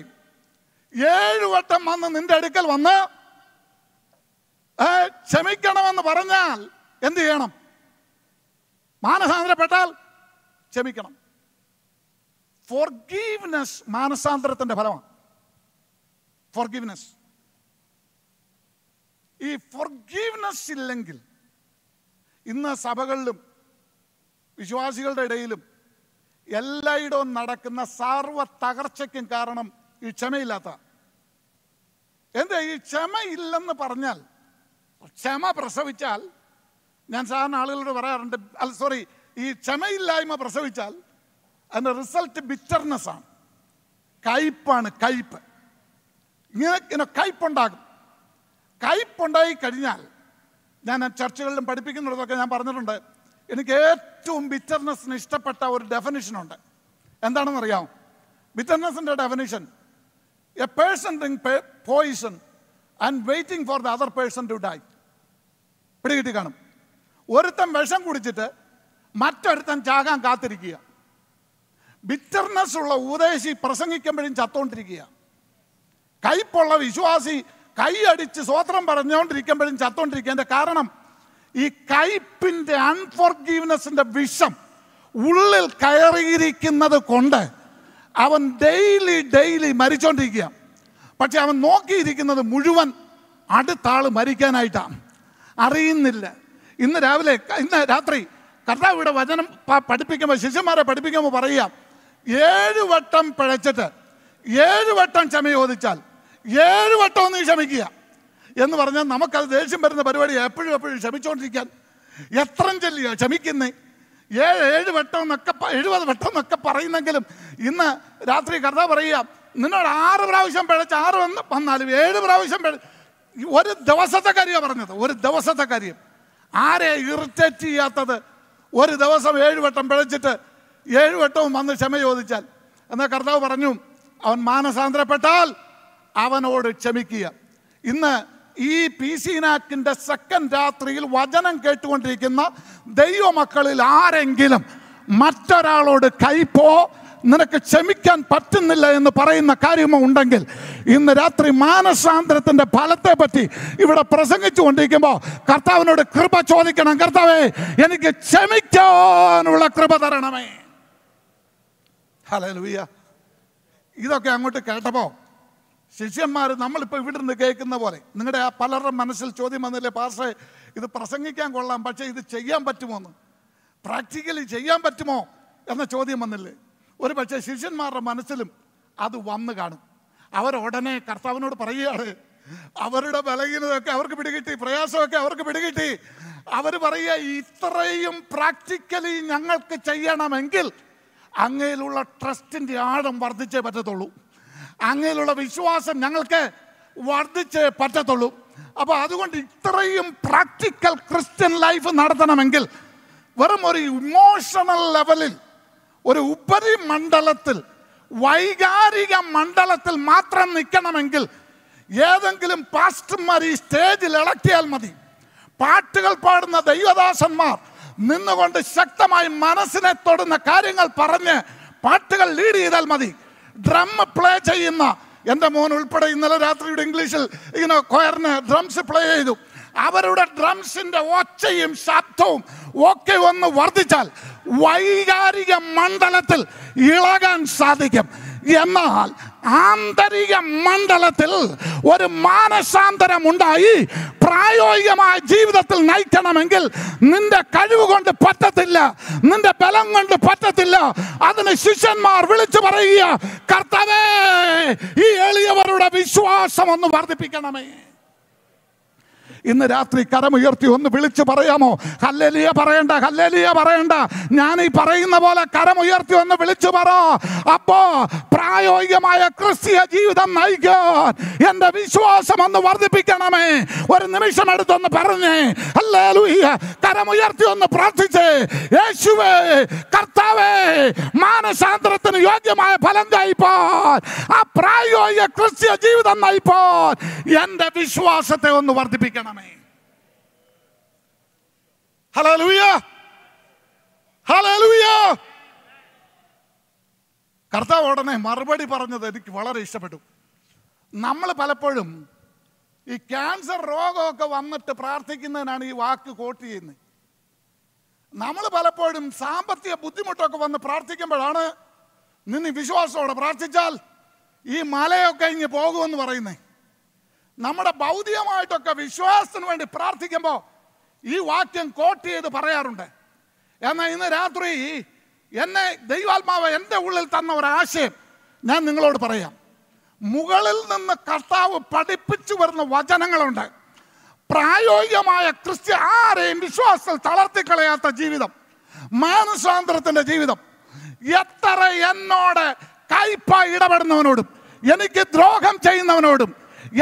S1: ഏഴു വട്ടം വന്ന് നിന്റെ അടുക്കൽ വന്ന് ക്ഷമിക്കണമെന്ന് പറഞ്ഞാൽ എന്ത് ചെയ്യണം മാനസാന്തരപ്പെട്ടാൽ ക്ഷമിക്കണം ഫോർഗീവ്നെസ് മാനസാന്തരത്തിന്റെ ഫലമാണ് ഫോർഗീവ്നെസ് ഈ ഫോർഗീവ്നെസ് ഇല്ലെങ്കിൽ ഇന്ന് സഭകളിലും വിശ്വാസികളുടെ ഇടയിലും എല്ലായിടവും നടക്കുന്ന സർവ തകർച്ചയ്ക്കും കാരണം ഈ ക്ഷമയില്ലാത്ത എന്താ ഈ ക്ഷമയില്ലെന്ന് പറഞ്ഞാൽ ക്ഷമ പ്രസവിച്ചാൽ ഞാൻ സാധാരണ ആളുകളോട് പറയാറുണ്ട് അല്ല സോറി ഈ ക്ഷമയില്ലായ്മ പ്രസവിച്ചാൽ അതിൻ്റെ റിസൾട്ട് ബിറ്റർനെസ് ആണ് കയ്പാണ് കയ്പ് ഇങ്ങനെ ഇങ്ങനെ കയ്പുണ്ടാകും കയ്പുണ്ടായി കഴിഞ്ഞാൽ ഞാൻ ചർച്ചകളിലും പഠിപ്പിക്കുന്നിടത്തൊക്കെ ഞാൻ പറഞ്ഞിട്ടുണ്ട് എനിക്ക് ഏറ്റവും ബിറ്റർനെസ്സിന് ഇഷ്ടപ്പെട്ട ഒരു ഡെഫിനിഷനുണ്ട് എന്താണെന്നറിയാം ബിറ്റർനെസ്സിൻ്റെ definition a person drink poison and waiting for the other person to die പിടികിട്ടി കാണും ഒരുത്തൻ വിഷം കുടിച്ചിട്ട് മറ്റൊരുത്തൻ ചാകാൻ കാത്തിരിക്കുക ബിറ്റർനെസ് ഉള്ള ഉപദേശി പ്രസംഗിക്കുമ്പോഴും ചത്തോണ്ടിരിക്കുക കൈപ്പുള്ള വിശ്വാസി കൈയടിച്ച് സ്വോത്രം പറഞ്ഞുകൊണ്ടിരിക്കുമ്പോഴും ചത്തോണ്ടിരിക്കുക എൻ്റെ കാരണം ഈ കയ്പിൻ്റെ അൺഫോർഗീവ്നെസ്സിൻ്റെ വിഷം ഉള്ളിൽ കയറിയിരിക്കുന്നത് കൊണ്ട് അവൻ ഡെയിലി ഡെയിലി മരിച്ചോണ്ടിരിക്കുക പക്ഷെ അവൻ നോക്കിയിരിക്കുന്നത് മുഴുവൻ അടുത്താൾ മരിക്കാനായിട്ടാണ് അറിയുന്നില്ല ഇന്ന് രാവിലെ ഇന്ന് രാത്രി കർത്താവിടെ വചനം പഠിപ്പിക്കുമ്പോൾ ശിഷ്യന്മാരെ പഠിപ്പിക്കുമ്പോൾ പറയുക ഏഴ് വട്ടം പിഴച്ചിട്ട് ഏഴ് വട്ടം ക്ഷമ ചോദിച്ചാൽ വട്ടം ഒന്ന് ക്ഷമിക്കുക എന്ന് പറഞ്ഞാൽ നമുക്കത് ദേഷ്യം വരുന്ന പരിപാടി എപ്പോഴും എപ്പോഴും ക്ഷമിച്ചുകൊണ്ടിരിക്കാൻ എത്ര ചൊല്ലിയ ക്ഷമിക്കുന്നേ ഏഴ് ഏഴ് വട്ടം എന്നൊക്കെ എഴുപത് വട്ടം എന്നൊക്കെ പറയുന്നെങ്കിലും ഇന്ന് രാത്രി കഥ പറയുക നിന്നോട് ആറ് പ്രാവശ്യം പിഴച്ച് ആറ് വന്ന് വന്നാലും ഏഴ് പ്രാവശ്യം പിഴ ഒരു ദിവസത്തെ കാര്യമാണ് പറഞ്ഞത് ഒരു ദിവസത്തെ കാര്യം ആരെ ഇറിറ്റേറ്റ് ചെയ്യാത്തത് ഒരു ദിവസം ഏഴ് വട്ടം പിഴച്ചിട്ട് ഏഴ് വട്ടവും വന്ന് ക്ഷമ ചോദിച്ചാൽ എന്നാൽ കർത്താവ് പറഞ്ഞു അവൻ മാനസാന്തരപ്പെട്ടാൽ അവനോട് ക്ഷമിക്കുക ഇന്ന് ഈ പി സീനാക്കിൻ്റെ സെക്കൻഡ് രാത്രിയിൽ വചനം കേട്ടുകൊണ്ടിരിക്കുന്ന ദൈവമക്കളിൽ ആരെങ്കിലും മറ്റൊരാളോട് കൈപ്പോ നിനക്ക് ക്ഷമിക്കാൻ പറ്റുന്നില്ല എന്ന് പറയുന്ന കാര്യമോ ഉണ്ടെങ്കിൽ ഇന്ന് രാത്രി മാനസാന്തരത്തിൻ്റെ ഫലത്തെ പറ്റി ഇവിടെ പ്രസംഗിച്ചു കൊണ്ടിരിക്കുമ്പോൾ കർത്താവിനോട് കൃപ ചോദിക്കണം കർത്താവേ എനിക്ക് ക്ഷമിക്കാനുള്ള കൃപ തരണമേ ഹലോ ലൂയ്യ ഇതൊക്കെ അങ്ങോട്ട് കേട്ടപ്പോൾ ശിഷ്യന്മാർ നമ്മളിപ്പോൾ ഇവിടെ നിന്ന് കേൾക്കുന്ന പോലെ നിങ്ങളുടെ ആ പലരുടെ മനസ്സിൽ ചോദ്യം വന്നില്ലേ പാർശ്വേ ഇത് പ്രസംഗിക്കാൻ കൊള്ളാം പക്ഷേ ഇത് ചെയ്യാൻ പറ്റുമോ എന്ന് പ്രാക്ടിക്കലി ചെയ്യാൻ പറ്റുമോ എന്ന ചോദ്യം വന്നില്ലേ ഒരു പക്ഷേ ശിഷ്യന്മാരുടെ മനസ്സിലും അത് വന്ന് കാണും അവരുടനെ കർത്താവിനോട് പറയുകയാണ് അവരുടെ ബലഹീനതൊക്കെ അവർക്ക് പിടികിട്ടി പ്രയാസമൊക്കെ അവർക്ക് പിടികിട്ടി അവർ പറയുക ഇത്രയും പ്രാക്ടിക്കലി ഞങ്ങൾക്ക് ചെയ്യണമെങ്കിൽ അങ്ങയിലുള്ള ട്രസ്റ്റിൻ്റെ ആഴം വർദ്ധിച്ചേ പറ്റത്തുള്ളൂ അങ്ങനെയുള്ള വിശ്വാസം ഞങ്ങൾക്ക് വർദ്ധിച്ച് പറ്റത്തുള്ളൂ അപ്പോൾ അതുകൊണ്ട് ഇത്രയും പ്രാക്ടിക്കൽ ക്രിസ്ത്യൻ ലൈഫ് നടത്തണമെങ്കിൽ വെറും ഒരു ഇമോഷണൽ ലെവലിൽ ഒരു ഉപരിമണ്ഡലത്തിൽ വൈകാരിക മണ്ഡലത്തിൽ മാത്രം നിൽക്കണമെങ്കിൽ ഏതെങ്കിലും പാസ്റ്റർമാർ ഈ സ്റ്റേജിൽ ഇളക്കിയാൽ മതി പാട്ടുകൾ പാടുന്ന ദൈവദാസന്മാർ നിന്നുകൊണ്ട് ശക്തമായി മനസ്സിനെ തൊടുന്ന കാര്യങ്ങൾ പറഞ്ഞ് പാട്ടുകൾ ലീഡ് ചെയ്താൽ മതി ഡ്രം പ്ലേ ചെയ്യുന്ന എൻ്റെ മോൻ ഉൾപ്പെടെ ഇന്നലെ രാത്രിയുടെ ഇംഗ്ലീഷിൽ ഇങ്ങനെ കൊയറിന് ഡ്രംസ് പ്ലേ ചെയ്തു അവരുടെ ഡ്രംസിൻ്റെ ഒച്ചയും ശബ്ദവും ഒക്കെ ഒന്ന് വർദ്ധിച്ചാൽ വൈകാരിക മണ്ഡലത്തിൽ ഇളകാൻ സാധിക്കും എന്നാൽ ആന്തരിക മണ്ഡലത്തിൽ ഒരു മാനസാന്തരം ഉണ്ടായി പ്രായോഗികമായ ജീവിതത്തിൽ നയിക്കണമെങ്കിൽ നിന്റെ കഴിവ് കൊണ്ട് പറ്റത്തില്ല നിന്റെ ബലം കൊണ്ട് പറ്റത്തില്ല അതിന് ശിഷ്യന്മാർ വിളിച്ചു പറയുക കർത്തവേ ഈ എളിയവരുടെ വിശ്വാസം ഒന്ന് വർദ്ധിപ്പിക്കണമേ ഇന്ന് രാത്രി കരമുയർത്തി ഒന്ന് വിളിച്ചു പറയാമോ ഹല്ലലിയ പറയണ്ട ഹല്ലലിയ പറയണ്ട ഞാൻ ഈ പറയുന്ന പോലെ കരമുയർത്തി ഒന്ന് വിളിച്ചു പറ അപ്പോ പ്രായോഗികമായ ക്രിസ്തീയ ജീവിതം നയിക്കോ എന്റെ വിശ്വാസം ഒന്ന് വർദ്ധിപ്പിക്കണമേ ഒരു നിമിഷം എടുത്തൊന്ന് പറഞ്ഞേ ഹല്ലേലൂയ കരമുയർത്തി ഒന്ന് പ്രാർത്ഥിച്ചേ യേശുവേ കർത്താവേ മാനസാന്തരത്തിന് യോഗ്യമായ ഫലം നയിപ്പോൾ ആ പ്രായോഗിക ക്രിസ്തീയ ജീവിതം നയിപ്പോ എന്റെ വിശ്വാസത്തെ ഒന്ന് വർദ്ധിപ്പിക്കണം ചെയ്യണമേ ഹലൂയ ഹലൂയ കർത്താവ് ഉടനെ മറുപടി പറഞ്ഞത് എനിക്ക് വളരെ ഇഷ്ടപ്പെട്ടു നമ്മൾ പലപ്പോഴും ഈ ക്യാൻസർ രോഗമൊക്കെ വന്നിട്ട് പ്രാർത്ഥിക്കുന്നതിനാണ് ഈ വാക്ക് കോട്ട് ചെയ്യുന്നത് നമ്മൾ പലപ്പോഴും സാമ്പത്തിക ബുദ്ധിമുട്ടൊക്കെ വന്ന് പ്രാർത്ഥിക്കുമ്പോഴാണ് നിന്ന് വിശ്വാസത്തോടെ പ്രാർത്ഥിച്ചാൽ ഈ മലയൊക്കെ ഇങ്ങ് പോകുമെന്ന് പറയുന്നത് നമ്മുടെ ഭൗതികമായിട്ടൊക്കെ വിശ്വാസത്തിന് വേണ്ടി പ്രാർത്ഥിക്കുമ്പോൾ ഈ വാക്യം കോട്ട് ചെയ്ത് പറയാറുണ്ട് എന്നാൽ ഇന്ന് രാത്രി എന്നെ ദൈവാത്മാവ് എൻ്റെ ഉള്ളിൽ തന്ന ഒരാശയം ഞാൻ നിങ്ങളോട് പറയാം മുകളിൽ നിന്ന് കർത്താവ് പഠിപ്പിച്ചു വരുന്ന വചനങ്ങളുണ്ട് പ്രായോഗികമായ ക്രിസ്ത്യ ആരെയും വിശ്വാസത്തിൽ തളർത്തിക്കളയാത്ത ജീവിതം മാനസാന്തരത്തിൻ്റെ ജീവിതം എത്ര എന്നോട് കൈപ്പ ഇടപെടുന്നവനോടും എനിക്ക് ദ്രോഹം ചെയ്യുന്നവനോടും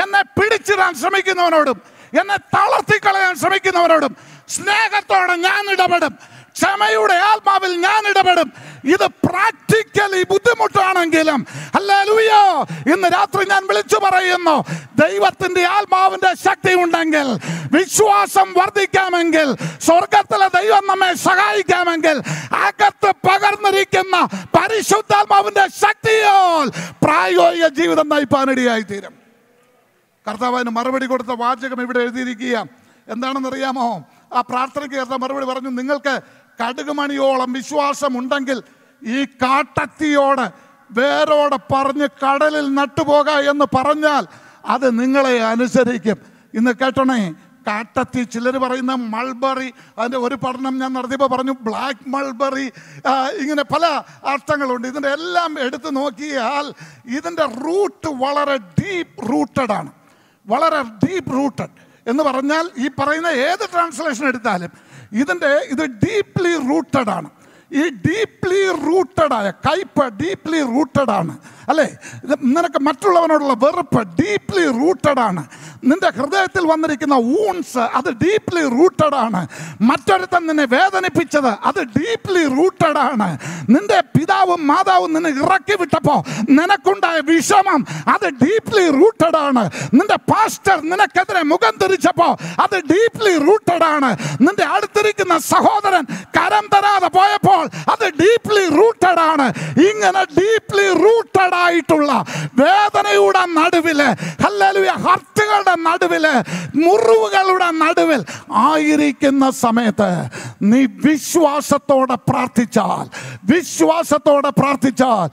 S1: എന്നെ പിടിച്ചിടാൻ ശ്രമിക്കുന്നവനോടും എന്നെ തളർത്തിക്കളയാൻ ശ്രമിക്കുന്നവനോടും സ്നേഹത്തോടെ ഞാൻ ഇടപെടും ക്ഷമയുടെ ആത്മാവിൽ ഞാൻ ഇടപെടും ഇത് പ്രാക്ടിക്കലി ബുദ്ധിമുട്ടാണെങ്കിലും അല്ലൂയോ ഇന്ന് രാത്രി ഞാൻ വിളിച്ചു പറയുന്നു ദൈവത്തിന്റെ ആത്മാവിന്റെ ശക്തി ഉണ്ടെങ്കിൽ വിശ്വാസം വർദ്ധിക്കാമെങ്കിൽ സ്വർഗത്തിലെ ദൈവം നമ്മെ സഹായിക്കാമെങ്കിൽ അകത്ത് പകർന്നിരിക്കുന്ന പരിശുദ്ധാത്മാവിന്റെ ശക്തിയോ പ്രായോഗിക ജീവിതം നയിപ്പാനിടയായി തീരും കർത്താവിന് മറുപടി കൊടുത്ത വാചകം ഇവിടെ എഴുതിയിരിക്കുക എന്താണെന്നറിയാമോ ആ പ്രാർത്ഥനയ്ക്ക് കർത്താവ് മറുപടി പറഞ്ഞു നിങ്ങൾക്ക് കടുകുമണിയോളം വിശ്വാസമുണ്ടെങ്കിൽ ഈ കാട്ടത്തിയോട് വേരോടെ പറഞ്ഞ് കടലിൽ നട്ടുപോക എന്ന് പറഞ്ഞാൽ അത് നിങ്ങളെ അനുസരിക്കും ഇന്ന് കേട്ടണേ കാട്ടത്തി ചിലർ പറയുന്ന മൾബറി അതിൻ്റെ ഒരു പഠനം ഞാൻ നടത്തിയപ്പോൾ പറഞ്ഞു ബ്ലാക്ക് മൾബറി ഇങ്ങനെ പല അർത്ഥങ്ങളുണ്ട് ഇതിൻ്റെ എല്ലാം എടുത്തു നോക്കിയാൽ ഇതിൻ്റെ റൂട്ട് വളരെ ഡീപ്പ് റൂട്ടഡ് ആണ് വളരെ ഡീപ്പ് റൂട്ടഡ് എന്ന് പറഞ്ഞാൽ ഈ പറയുന്ന ഏത് ട്രാൻസ്ലേഷൻ എടുത്താലും ഇതിൻ്റെ ഇത് ഡീപ്ലി റൂട്ടഡ് ആണ് ഈ ഡീപ്ലി റൂട്ടഡായ കയ്പ് ഡീപ്ലി റൂട്ടഡാണ് അല്ലേ നിനക്ക് മറ്റുള്ളവനോടുള്ള വെറുപ്പ് ഡീപ്ലി റൂട്ടഡാണ് നിന്റെ ഹൃദയത്തിൽ വന്നിരിക്കുന്ന ഊൺസ് അത് ഡീപ്ലി റൂട്ടഡാണ് മറ്റൊരുത്തൻ നിന്നെ വേദനിപ്പിച്ചത് അത് ഡീപ്ലി റൂട്ടഡാണ് നിന്റെ പിതാവും മാതാവും നിന്നെ ഇറക്കി വിട്ടപ്പോൾ നിനക്കുണ്ടായ വിഷമം അത് ഡീപ്ലി റൂട്ടഡാണ് നിന്റെ പാസ്റ്റർ നിനക്കെതിരെ മുഖം തിരിച്ചപ്പോൾ അത് ഡീപ്ലി റൂട്ടഡാണ് നിന്റെ അടുത്തിരിക്കുന്ന സഹോദരൻ കരം തരാതെ പോയപ്പോൾ പറഞ്ഞാൽ അത് ഡീപ്ലി റൂട്ടഡ് ആണ് ഇങ്ങനെ ഡീപ്ലി റൂട്ടഡ് ആയിട്ടുള്ള വേദനയുടെ നടുവിൽ ഹല്ലലുയ ഹർത്തുകളുടെ നടുവിൽ മുറിവുകളുടെ നടുവിൽ ആയിരിക്കുന്ന സമയത്ത് നീ വിശ്വാസത്തോടെ പ്രാർത്ഥിച്ചാൽ വിശ്വാസത്തോടെ പ്രാർത്ഥിച്ചാൽ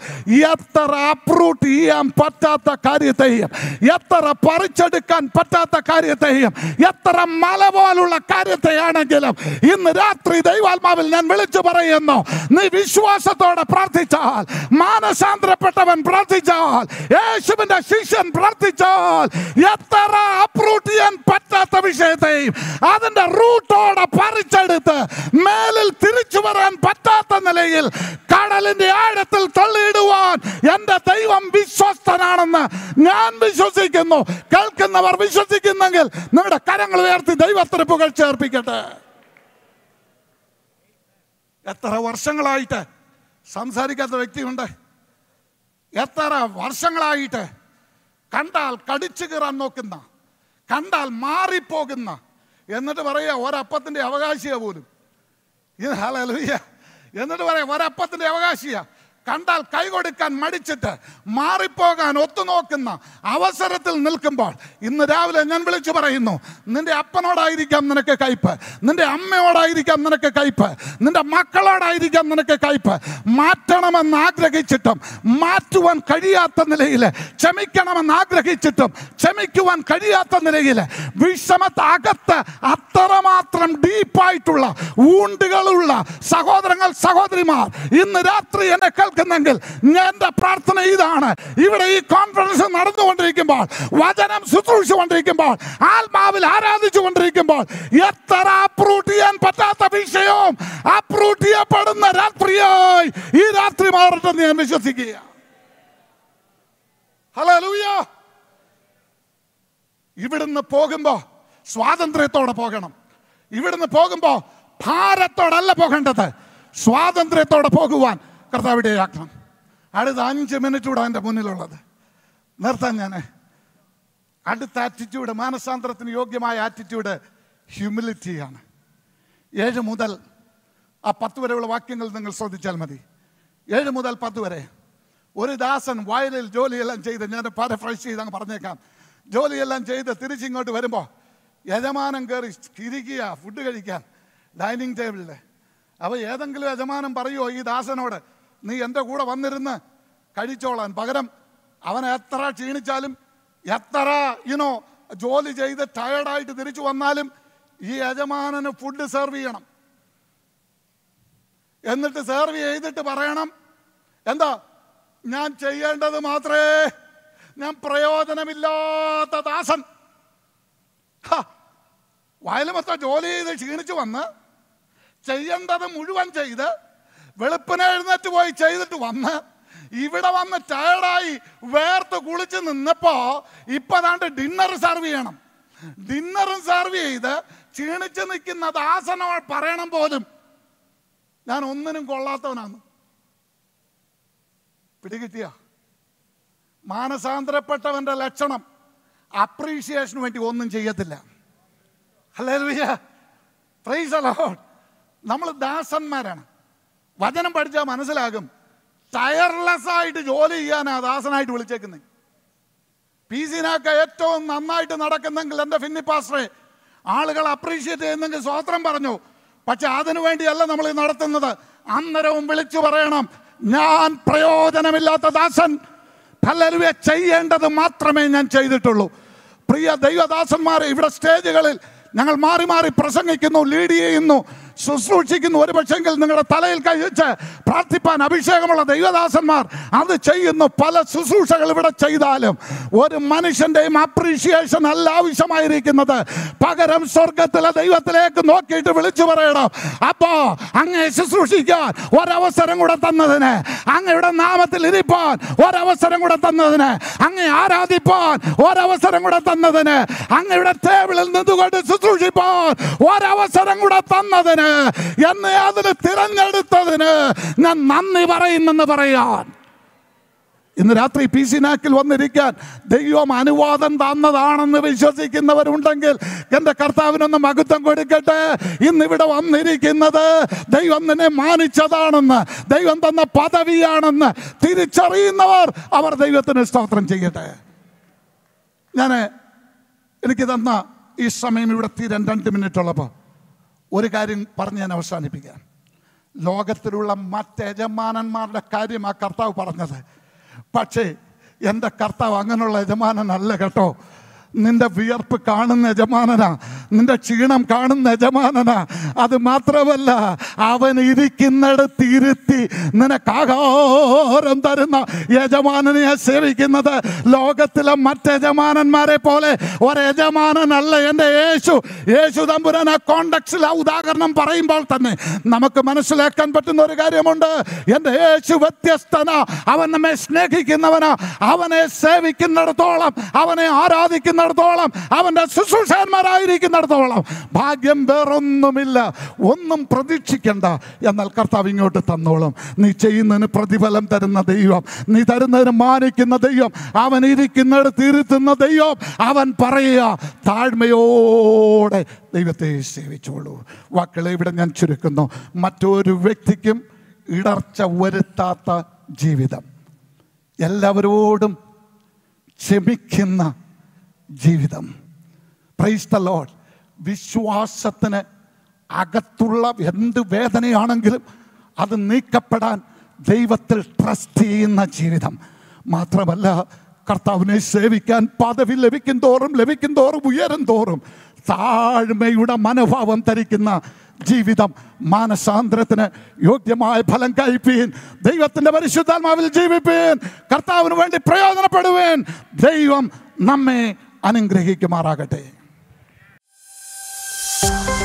S1: എത്ര അപ്രൂട്ട് ചെയ്യാൻ പറ്റാത്ത കാര്യത്തെയും എത്ര പറിച്ചെടുക്കാൻ പറ്റാത്ത കാര്യത്തെയും എത്ര മല പോലുള്ള കാര്യത്തെയാണെങ്കിലും ഇന്ന് രാത്രി ദൈവാത്മാവിൽ ഞാൻ വിളിച്ചു പറയുന്നു നീ വിശ്വാസത്തോടെ പ്രാർത്ഥിച്ചാൽ മാനസാന്തരപ്പെട്ടവൻ പ്രാർത്ഥിച്ചാൽ യേശുവിന്റെ ശിഷ്യൻ പ്രാർത്ഥിച്ചാൽ എത്ര അപ്രൂട്ട് ചെയ്യാൻ പറ്റാത്ത വിഷയത്തെയും അതിന്റെ റൂട്ടോടെ പറിച്ചെടുത്ത് മേലിൽ തിരിച്ചു വരാൻ പറ്റാത്ത നിലയിൽ കടലിന്റെ ആഴത്തിൽ തള്ളിയിടുവാൻ എന്റെ ദൈവം വിശ്വസ്തനാണെന്ന് ഞാൻ വിശ്വസിക്കുന്നു കേൾക്കുന്നവർ വിശ്വസിക്കുന്നെങ്കിൽ നിങ്ങളുടെ കരങ്ങൾ ഉയർത്തി ദൈവത്തിന് പുകഴ്ച ചേർപ്പിക്കട്ടെ എത്ര വർഷങ്ങളായിട്ട് സംസാരിക്കാത്ത വ്യക്തിയുണ്ട് എത്ര വർഷങ്ങളായിട്ട് കണ്ടാൽ കടിച്ചു കീറാൻ നോക്കുന്ന കണ്ടാൽ മാറിപ്പോകുന്ന എന്നിട്ട് പറയുക ഒരപ്പത്തിൻ്റെ അവകാശിയാണ് പോലും എന്നിട്ട് പറയാം ഒരപ്പത്തിൻ്റെ അവകാശിയാണ് കണ്ടാൽ കൈകൊടുക്കാൻ മടിച്ചിട്ട് മാറിപ്പോകാൻ ഒത്തുനോക്കുന്ന അവസരത്തിൽ നിൽക്കുമ്പോൾ ഇന്ന് രാവിലെ ഞാൻ വിളിച്ചു പറയുന്നു നിന്റെ അപ്പനോടായിരിക്കാം നിനക്ക് കയ്പ് നിന്റെ അമ്മയോടായിരിക്കാം നിനക്ക് കയ്പ് നിന്റെ മക്കളോടായിരിക്കാം നിനക്ക് കയ്പ് മാറ്റണമെന്ന് ആഗ്രഹിച്ചിട്ടും മാറ്റുവാൻ കഴിയാത്ത നിലയിൽ ക്ഷമിക്കണമെന്ന് ആഗ്രഹിച്ചിട്ടും ക്ഷമിക്കുവാൻ കഴിയാത്ത നിലയിൽ വിഷമത്ത് അകത്ത് അത്രമാത്രം ഡീപ്പായിട്ടുള്ള ഊണ്ടുകളുള്ള സഹോദരങ്ങൾ സഹോദരിമാർ ഇന്ന് രാത്രി എന്നെ കേൾക്കും നടക്കുന്നെങ്കിൽ എൻ്റെ പ്രാർത്ഥന ഇതാണ് ഇവിടെ ഈ കോൺഫറൻസ് നടന്നുകൊണ്ടിരിക്കുമ്പോൾ വചനം കൊണ്ടിരിക്കുമ്പോൾ ആത്മാവിൽ ആരാധിച്ചു കൊണ്ടിരിക്കുമ്പോൾ എത്ര അപ്രൂട്ട് ചെയ്യാൻ പറ്റാത്ത വിഷയവും അപ്രൂട്ട് ചെയ്യപ്പെടുന്ന രാത്രിയായി ഈ രാത്രി മാറട്ടെന്ന് ഞാൻ വിശ്വസിക്കുക ഹലോ ഇവിടുന്ന് പോകുമ്പോൾ സ്വാതന്ത്ര്യത്തോടെ പോകണം ഇവിടുന്ന് പോകുമ്പോൾ ഭാരത്തോടല്ല പോകേണ്ടത് സ്വാതന്ത്ര്യത്തോടെ പോകുവാൻ കർത്താവിടെ ആക്കണം അടുത്ത അഞ്ച് കൂടെ എൻ്റെ മുന്നിലുള്ളത് നിർത്താൻ ഞാൻ അടുത്ത ആറ്റിറ്റ്യൂഡ് മാനസാന്തരത്തിന് യോഗ്യമായ ആറ്റിറ്റ്യൂഡ് ഹ്യൂമിലിറ്റിയാണ് ഏഴ് മുതൽ ആ പത്ത് വരെയുള്ള വാക്യങ്ങൾ നിങ്ങൾ ശ്രദ്ധിച്ചാൽ മതി ഏഴ് മുതൽ പത്ത് വരെ ഒരു ദാസൻ വയലിൽ ജോലിയെല്ലാം ചെയ്ത് ഞാൻ പാരഫ്രൈസ് ചെയ്ത് അങ്ങ് പറഞ്ഞേക്കാം ജോലിയെല്ലാം ചെയ്ത് തിരിച്ചിങ്ങോട്ട് വരുമ്പോൾ യജമാനം കയറി ഇരിക്കുക ഫുഡ് കഴിക്കാൻ ഡൈനിങ് ടേബിളിൽ അപ്പോൾ ഏതെങ്കിലും യജമാനം പറയുമോ ഈ ദാസനോട് നീ എൻ്റെ കൂടെ വന്നിരുന്ന് കഴിച്ചോളാൻ പകരം അവൻ എത്ര ക്ഷീണിച്ചാലും എത്ര ഇനോ ജോലി ചെയ്ത് ടയർഡായിട്ട് തിരിച്ചു വന്നാലും ഈ യജമാനന് ഫുഡ് സെർവ് ചെയ്യണം എന്നിട്ട് സെർവ് ചെയ്തിട്ട് പറയണം എന്താ ഞാൻ ചെയ്യേണ്ടത് മാത്രമേ ഞാൻ പ്രയോജനമില്ലാത്ത ദാസൻ വയലുമൊത്ത ജോലി ചെയ്ത് ക്ഷീണിച്ചു വന്ന് ചെയ്യേണ്ടത് മുഴുവൻ ചെയ്ത് വെളുപ്പിനെ എഴുന്നേറ്റ് പോയി ചെയ്തിട്ട് വന്ന് ഇവിടെ വന്ന് ടയർഡായി വേർത്ത് കുളിച്ച് നിന്നപ്പോൾ ഇപ്പൊ താണ്ട് ഡിന്നർ സെർവ് ചെയ്യണം ഡിന്നറും സെർവ് ചെയ്ത് ക്ഷീണിച്ച് നിൽക്കുന്ന ദാസനോ പറയണം പോലും ഞാൻ ഒന്നിനും കൊള്ളാത്തവനാണ് പിടികിട്ടിയ മാനസാന്തരപ്പെട്ടവന്റെ ലക്ഷണം അപ്രീഷിയേഷന് വേണ്ടി ഒന്നും ചെയ്യത്തില്ല അല്ലേ പ്രൈസ് നമ്മൾ ദാസന്മാരാണ് വചനം പഠിച്ചാൽ മനസ്സിലാകും ടയർലെസ് ആയിട്ട് ജോലി ചെയ്യാനാ ദാസനായിട്ട് വിളിച്ചേക്കുന്നത് പി സിനാക്ക ഏറ്റവും നന്നായിട്ട് നടക്കുന്നെങ്കിൽ എൻ്റെ പാസ്റ്ററെ ആളുകൾ അപ്രീഷിയേറ്റ് ചെയ്യുന്നെങ്കിൽ സ്വോത്രം പറഞ്ഞു പക്ഷെ അതിനു വേണ്ടിയല്ല നമ്മൾ നടത്തുന്നത് അന്നരവും വിളിച്ചു പറയണം ഞാൻ പ്രയോജനമില്ലാത്ത ദാസൻ കല്ലരുവെ ചെയ്യേണ്ടത് മാത്രമേ ഞാൻ ചെയ്തിട്ടുള്ളൂ പ്രിയ ദൈവദാസന്മാരെ ഇവിടെ സ്റ്റേജുകളിൽ ഞങ്ങൾ മാറി മാറി പ്രസംഗിക്കുന്നു ലീഡ് ചെയ്യുന്നു ശുശ്രൂഷിക്കുന്നു ഒരു പക്ഷെങ്കിൽ നിങ്ങളുടെ തലയിൽ കഴിച്ച് പ്രാർത്ഥിപ്പാൻ അഭിഷേകമുള്ള ദൈവദാസന്മാർ അത് ചെയ്യുന്നു പല ശുശ്രൂഷകൾ ഇവിടെ ചെയ്താലും ഒരു മനുഷ്യൻ്റെയും അപ്രീഷിയേഷൻ അല്ല ആവശ്യമായിരിക്കുന്നത് പകരം സ്വർഗത്തിലെ ദൈവത്തിലേക്ക് നോക്കിയിട്ട് വിളിച്ചു പറയണം അപ്പോ അങ്ങനെ ശുശ്രൂഷിക്കാൻ ഒരവസരം കൂടെ തന്നതിന് അങ്ങയുടെ നാമത്തിൽ ഇരിപ്പാൻ ഒരവസരം കൂടെ തന്നതിന് അങ്ങ് ആരാധിപ്പാൻ ഒരവസരം കൂടെ തന്നതിന് അങ്ങയുടെ ടേബിളിൽ നിന്നുകൊണ്ട് ശുശ്രൂഷിപ്പാൻ ഒരവസരം കൂടെ തന്നതിന് എന്നെ അതിന് തിരഞ്ഞെടുത്തതിന് ഞാൻ നന്ദി പറയുന്നെന്ന് പറയാൻ ഇന്ന് രാത്രി പി സിനാക്കിൽ വന്നിരിക്കാൻ ദൈവം അനുവാദം തന്നതാണെന്ന് വിശ്വസിക്കുന്നവരുണ്ടെങ്കിൽ എൻ്റെ കർത്താവിനൊന്ന് മഹത്വം കൊടുക്കട്ടെ ഇന്നിവിടെ വന്നിരിക്കുന്നത് ദൈവം നിന്നെ മാനിച്ചതാണെന്ന് ദൈവം തന്ന പദവിയാണെന്ന് തിരിച്ചറിയുന്നവർ അവർ ദൈവത്തിന് സ്തോത്രം ചെയ്യട്ടെ ഞാൻ എനിക്ക് തന്ന ഈ സമയം ഇവിടെ തീരാൻ രണ്ട് മിനിറ്റ് ഉള്ളപ്പോൾ ഒരു കാര്യം പറഞ്ഞ് ഞാൻ അവസാനിപ്പിക്കാം ലോകത്തിലുള്ള യജമാനന്മാരുടെ കാര്യം ആ കർത്താവ് പറഞ്ഞത് പക്ഷേ എൻ്റെ കർത്താവ് അങ്ങനെയുള്ള യജമാനനല്ല കേട്ടോ നിന്റെ വിയർപ്പ് കാണുന്ന യജമാനനാ നിന്റെ ക്ഷീണം കാണുന്ന യജമാനന അത് മാത്രമല്ല അവൻ ഇരിക്കുന്നിടത്ത് ഇരുത്തി നിനക്കാകോരം തരുന്ന യജമാനനെ സേവിക്കുന്നത് ലോകത്തിലെ മറ്റ് യജമാനന്മാരെ പോലെ ഒരു അല്ല എൻ്റെ യേശു യേശു തമ്പുരാൻ ആ കോണ്ടക്സിൽ ആ ഉദാഹരണം പറയുമ്പോൾ തന്നെ നമുക്ക് മനസ്സിലാക്കാൻ പറ്റുന്ന ഒരു കാര്യമുണ്ട് എൻ്റെ യേശു വ്യത്യസ്തനാ അവൻ നമ്മെ സ്നേഹിക്കുന്നവനാ അവനെ സേവിക്കുന്നിടത്തോളം അവനെ ആരാധിക്കുന്നിടത്തോളം അവൻ്റെ ശുശ്രൂഷന്മാരായിരിക്കുന്ന നടത്തോളം ഭാഗ്യം വേറൊന്നുമില്ല ഒന്നും പ്രതീക്ഷിക്കണ്ട എന്നാൽ കർത്താവ് ഇങ്ങോട്ട് തന്നോളും നീ ചെയ്യുന്നതിന് പ്രതിഫലം തരുന്ന ദൈവം നീ തരുന്നതിന് മാനിക്കുന്ന ദൈവം അവൻ ഇരിക്കുന്നത് ഇരുത്തുന്ന ദൈവം അവൻ പറയുക താഴ്മയോടെ ദൈവത്തെ സേവിച്ചോളൂ വാക്കുകളെ ഇവിടെ ഞാൻ ചുരുക്കുന്നു മറ്റൊരു വ്യക്തിക്കും ഇടർച്ച വരുത്താത്ത ജീവിതം എല്ലാവരോടും ക്ഷമിക്കുന്ന ജീവിതം പ്രൈസ് ദ ലോഡ് വിശ്വാസത്തിന് അകത്തുള്ള എന്ത് വേദനയാണെങ്കിലും അത് നീക്കപ്പെടാൻ ദൈവത്തിൽ ട്രസ്റ്റ് ചെയ്യുന്ന ജീവിതം മാത്രമല്ല കർത്താവിനെ സേവിക്കാൻ പദവി ലഭിക്കും തോറും ലഭിക്കും തോറും ഉയരും തോറും താഴ്മയുടെ മനോഭാവം ധരിക്കുന്ന ജീവിതം മാനസാന്തരത്തിന് യോഗ്യമായ ഫലം കഴിപ്പീൻ ദൈവത്തിൻ്റെ പരിശുദ്ധാത്മാവിൽ ജീവിപ്പീൻ കർത്താവിന് വേണ്ടി പ്രയോജനപ്പെടുവേൻ ദൈവം നമ്മെ അനുഗ്രഹിക്കുമാറാകട്ടെ Thank you